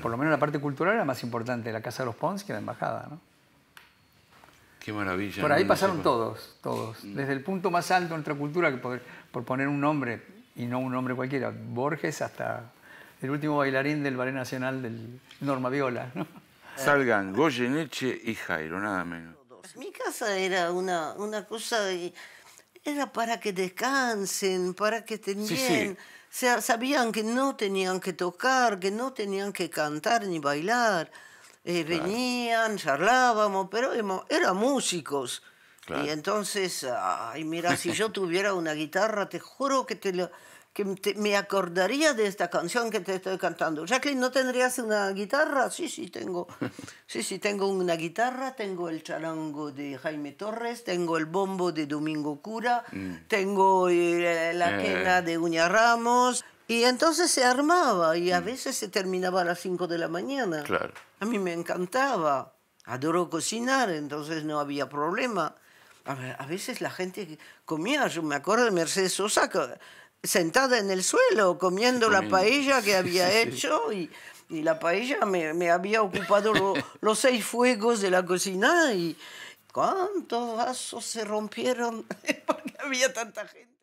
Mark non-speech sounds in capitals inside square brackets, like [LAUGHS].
Por lo menos la parte cultural era más importante, la Casa de los Pons que la embajada. ¿no? Qué maravilla. Por ahí pasaron todos, todos. Mm. Desde el punto más alto de nuestra cultura, que por, poner un nombre, y no un nombre cualquiera, Borges hasta el último bailarín del Ballet Nacional del Norma Viola. [LAUGHS] Salgan Goyeneche y Jairo, nada menos. Mi casa era una, una cosa de era para que descansen, para que tenían sabían que no tenían que tocar, que no tenían que cantar ni bailar. Eh, venían, charlábamos, pero eran músicos. Y entonces, ay, mira, si yo tuviera una guitarra, te juro que, te lo, que me acordaría de esta canción que te estoy cantando. Jacqueline, ¿no tendrías una guitarra? Sí, sí, tengo. [LAUGHS] Sí, sí, tengo una guitarra, tengo el charango de Jaime Torres, tengo el bombo de Domingo Cura, mm. tengo eh, la eh. quena de Uña Ramos. Y entonces se armaba y a mm. veces se terminaba a las 5 de la mañana. Claro. A mí me encantaba. Adoro cocinar, entonces no había problema a veces la gente comía, yo me acuerdo de Mercedes Sosa sentada en el suelo comiendo la paella que había hecho y, la paella me, había ocupado [LAUGHS] los seis fuegos de la cocina y cuántos vasos se rompieron [LAUGHS] porque había tanta gente.